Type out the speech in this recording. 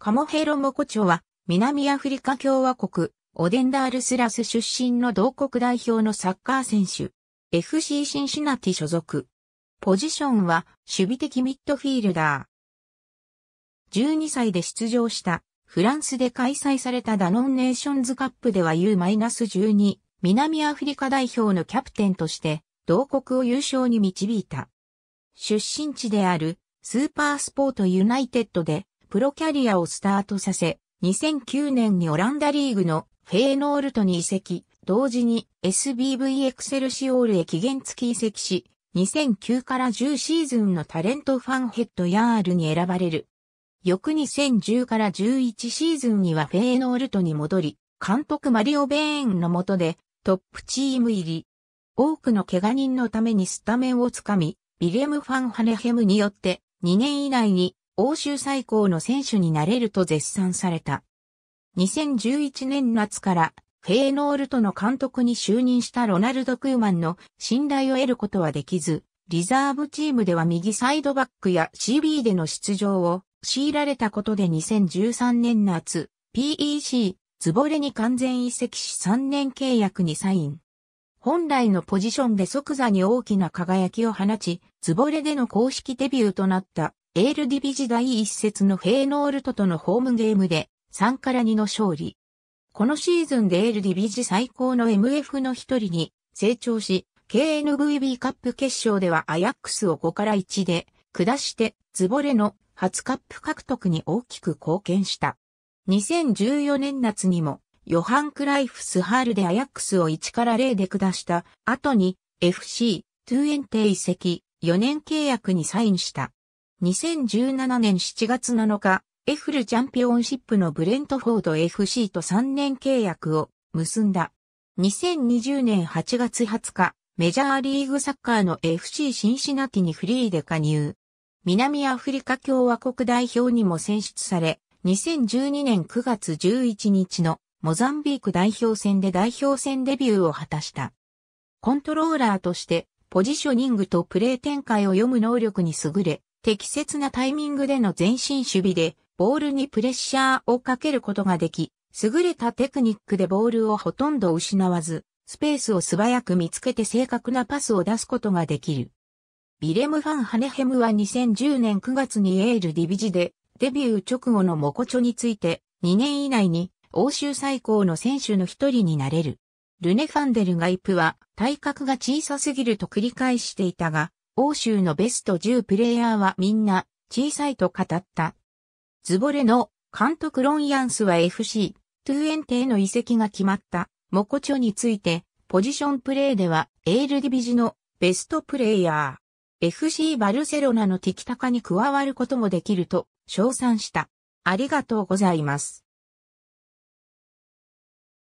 カモヘロ・モコチョは、南アフリカ共和国、オデンダールスラス出身の同国代表のサッカー選手。FC シンシナティ所属。ポジションは、守備的ミッドフィールダー。12歳で出場した、フランスで開催されたダノンネーションズカップでは U-12、南アフリカ代表のキャプテンとして、同国を優勝に導いた。出身地である、スーパースポートユナイテッドで、プロキャリアをスタートさせ、2009年にオランダリーグのフェーノールトに移籍、同時に SBV エクセルシオールへ期限付き移籍し、2009から10シーズンのタレントファンヘッドヤールに選ばれる。翌2010から11シーズンにはフェーノールトに戻り、監督マリオ・ベーンの下でトップチーム入り。多くの怪我人のためにスタメンをつかみ、ビレム・ファン・ハネヘムによって2年以内に欧州最高の選手になれると絶賛された。2011年夏からフェーノールトの監督に就任したロナルド・クーマンの信頼を得ることはできず、リザーブチームでは右サイドバックや CB での出場を強いられたことで2013年夏、PEC、ズボレに完全移籍し3年契約にサイン。本来のポジションで即座に大きな輝きを放ち、ズボレでの公式デビューとなったエールディビジ第一節のフェイノールトとのホームゲームで3から2の勝利。このシーズンでエールディビジ最高の MF の一人に成長し、KNVB カップ決勝ではアヤックスを5から1で下してズボレの初カップ獲得に大きく貢献した。2014年夏にもヨハン・クライフスハールでアヤックスを1から0で下した後に FC トゥエンテ移籍4年契約にサインした。2017年7月7日、エフルチャンピオンシップのブレントフォード FC と3年契約を結んだ。2020年8月20日、メジャーリーグサッカーの FC シンシナティにフリーで加入。南アフリカ共和国代表にも選出され、2012年9月11日のモザンビーク代表戦で代表戦デビューを果たした。コントローラーとして、ポジショニングとプレー展開を読む能力に優れ、適切なタイミングでの前進守備で、ボールにプレッシャーをかけることができ、優れたテクニックでボールをほとんど失わず、スペースを素早く見つけて正確なパスを出すことができる。ビレム・ファン・ハネヘムは2010年9月にエール・ディビジで、デビュー直後のモコチョについて、2年以内に欧州最高の選手の一人になれる。ルネ・ファンデル・ガイプは体格が小さすぎると繰り返していたが、欧州のベスト10プレイヤーはみんな小さいと語った。ズボレの監督ロンヤンスは FC、トゥエンテへの移籍が決まった、モコチョについて、ポジションプレーではエールディビジのベストプレイヤー。FC バルセロナのティキタカに加わることもできると称賛した。ありがとうございます。